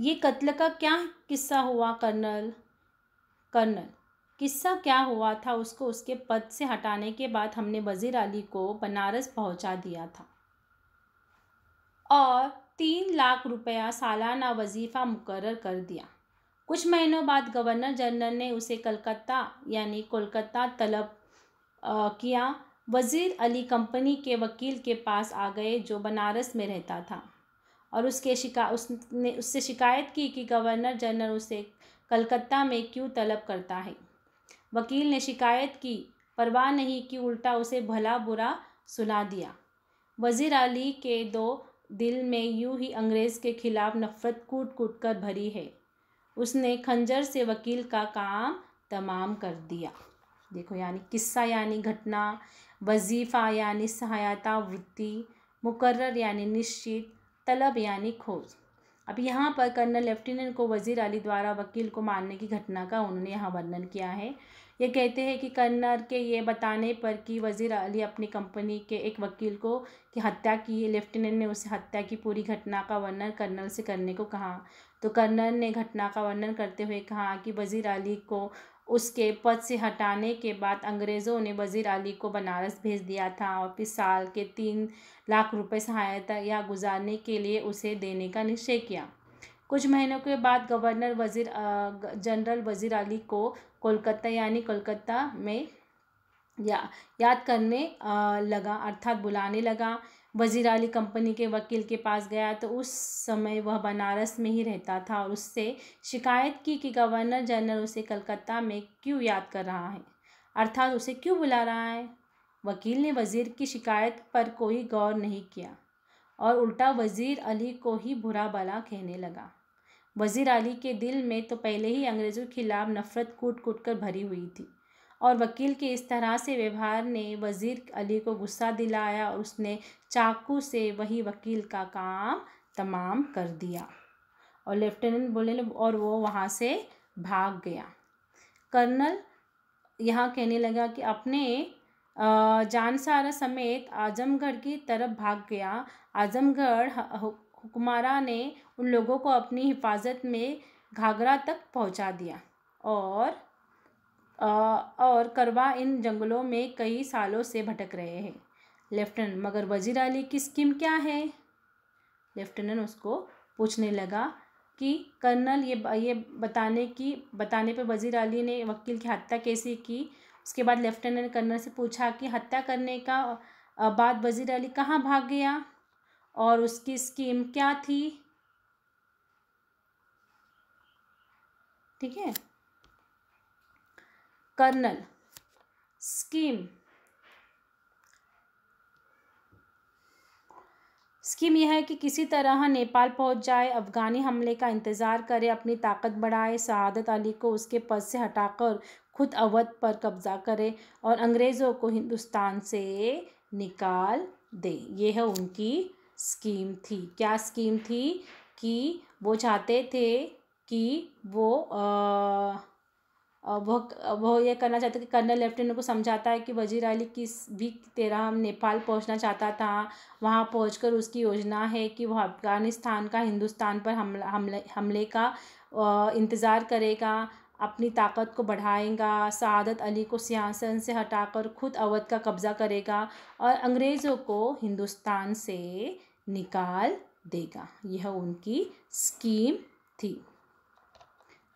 ये कत्ल का क्या किस्सा हुआ कर्नल कर्नल किस्सा क्या हुआ था उसको उसके पद से हटाने के बाद हमने वज़ीर अली को बनारस पहुंचा दिया था और तीन लाख रुपया सालाना वजीफ़ा मुकर कर दिया कुछ महीनों बाद गवर्नर जनरल ने उसे कलकत्ता यानी कोलकाता तलब आ, किया वज़ीर अली कंपनी के वकील के पास आ गए जो बनारस में रहता था और उसके शिका उसने उससे शिकायत की कि गवर्नर जनरल उसे कलकत्ता में क्यों तलब करता है वकील ने शिकायत की परवाह नहीं कि उल्टा उसे भला बुरा सुना दिया वज़ीर अली के दो दिल में यूं ही अंग्रेज़ के खिलाफ नफ़रत कूट कूट कर भरी है उसने खंजर से वकील का काम तमाम कर दिया देखो यानी किस्सा यानी घटना वजीफ़ा यानी सहायता वृत्ति मुकर्र यानी निश्चित तलब यानी खोज अब यहाँ पर कर्नल लेफ्टिनेंट को वजीर अली द्वारा वकील को मारने की घटना का उन्होंने यहाँ वर्णन किया है ये कहते हैं कि कर्नल के ये बताने पर कि वजीर अली अपनी कंपनी के एक वकील को की हत्या की लेफ्टिनेंट ने उसे हत्या की पूरी घटना का वर्णन कर्नल से करने को कहा तो कर्नल ने घटना का वर्णन करते हुए कहा कि वजीर अली को उसके पद से हटाने के बाद अंग्रेज़ों ने वज़ीर अली को बनारस भेज दिया था और फिर साल के तीन लाख रुपए सहायता या गुजारने के लिए उसे देने का निश्चय किया कुछ महीनों के बाद गवर्नर वज़ीर जनरल वज़ीर अली को कोलकाता यानी कोलकाता में या याद करने लगा अर्थात बुलाने लगा वजीर अली कंपनी के वकील के पास गया तो उस समय वह बनारस में ही रहता था और उससे शिकायत की कि गवर्नर जनरल उसे कलकत्ता में क्यों याद कर रहा है अर्थात उसे क्यों बुला रहा है वकील ने वज़ीर की शिकायत पर कोई गौर नहीं किया और उल्टा वज़ीर अली को ही बुरा भला कहने लगा वज़ीर अली के दिल में तो पहले ही अंग्रेज़ों के खिलाफ नफ़रत कूट कूट कर भरी हुई थी और वकील के इस तरह से व्यवहार ने वज़ीर अली को गुस्सा दिलाया और उसने चाकू से वही वकील का काम तमाम कर दिया और लेफ्टिनेंट बोले और वो वहाँ से भाग गया कर्नल यहाँ कहने लगा कि अपने जानसारा समेत आजमगढ़ की तरफ भाग गया आजमगढ़ हुकुमारा ने उन लोगों को अपनी हिफाजत में घाघरा तक पहुँचा दिया और और करवा इन जंगलों में कई सालों से भटक रहे हैं लेफ्टिनेंट मगर वजीर अली की स्कीम क्या है लेफ्टिनेंट उसको पूछने लगा कि कर्नल ये ये बताने की बताने पर वजीर अली ने वकील की हत्या कैसे की उसके बाद लेफ्टिनेंट कर्नल से पूछा कि हत्या करने का बाद वजीर अली कहाँ भाग गया और उसकी स्कीम क्या थी ठीक है कर्नल स्कीम स्कीम यह है कि किसी तरह नेपाल पहुंच जाए अफगानी हमले का इंतज़ार करे अपनी ताकत बढ़ाए शहादत अली को उसके पद से हटाकर खुद अवध पर कब्जा करे और अंग्रेज़ों को हिंदुस्तान से निकाल दे यह है उनकी स्कीम थी क्या स्कीम थी कि वो चाहते थे कि वो आ, वह वह यह करना चाहते कि कर्नल लेफ्टिनेंट को समझाता है कि वजीर अली किस भी तेरह नेपाल पहुंचना चाहता था वहां पहुंचकर उसकी योजना है कि वह अफगानिस्तान का हिंदुस्तान पर हमला हमले हमले का इंतज़ार करेगा अपनी ताकत को बढ़ाएगा सदत अली को सियासन से हटाकर खुद अवध का कब्ज़ा करेगा और अंग्रेज़ों को हिंदुस्तान से निकाल देगा यह उनकी स्कीम थी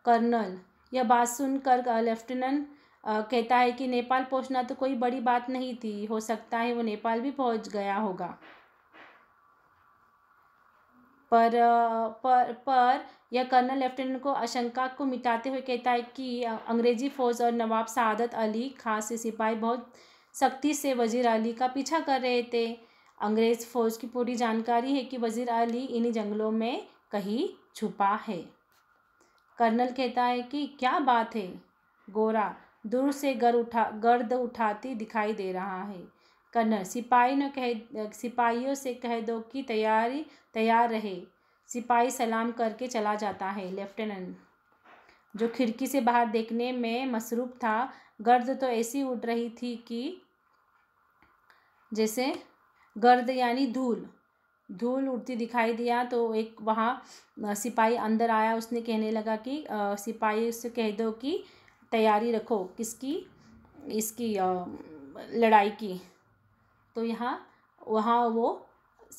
कर्नल यह बात सुनकर लेफ्टिनेंट कहता है कि नेपाल पहुंचना तो कोई बड़ी बात नहीं थी हो सकता है वो नेपाल भी पहुंच गया होगा पर पर पर यह कर्नल लेफ्टिनेंट को आशंका को मिटाते हुए कहता है कि अंग्रेजी फ़ौज और नवाब सआदत अली खास से सिपाही बहुत सख्ती से वजीर अली का पीछा कर रहे थे अंग्रेज़ फ़ौज की पूरी जानकारी है कि वजीर अली इन्हीं जंगलों में कहीं छुपा है कर्नल कहता है कि क्या बात है गोरा दूर से गर उठा गर्द उठाती दिखाई दे रहा है कर्नल सिपाही न कह सिपाहियों से कह दो कि तैयारी तैयार रहे सिपाही सलाम करके चला जाता है लेफ्टिनेंट जो खिड़की से बाहर देखने में मसरूफ़ था गर्द तो ऐसी उठ रही थी कि जैसे गर्द यानी धूल धूल उड़ती दिखाई दिया तो एक वहाँ सिपाही अंदर आया उसने कहने लगा कि सिपाही उससे कह दो कि तैयारी रखो किसकी इसकी आ, लड़ाई की तो यहाँ वहाँ वो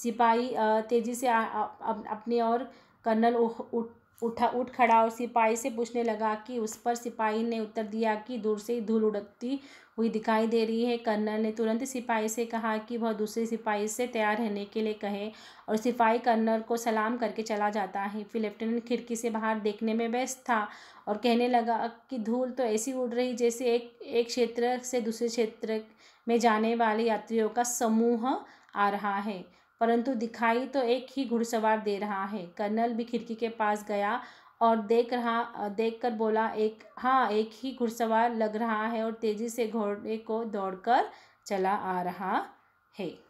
सिपाही तेज़ी से आ, आ, अपने और कर्नल उठ उठा उठ खड़ा और सिपाही से पूछने लगा कि उस पर सिपाही ने उत्तर दिया कि दूर से ही धूल उड़कती हुई दिखाई दे रही है कर्नल ने तुरंत सिपाही से कहा कि वह दूसरे सिपाही से तैयार रहने के लिए कहे और सिपाही कर्नल को सलाम करके चला जाता है फिर लेफ्टिनेंट खिड़की से बाहर देखने में व्यस्त था और कहने लगा कि धूल तो ऐसी उड़ रही जैसे एक एक क्षेत्र से दूसरे क्षेत्र में जाने वाले यात्रियों का समूह आ रहा है परंतु दिखाई तो एक ही घुड़सवार दे रहा है कर्नल भी खिड़की के पास गया और देख रहा देख कर बोला एक हाँ एक ही घुड़सवार लग रहा है और तेज़ी से घोड़े को दौड़कर चला आ रहा है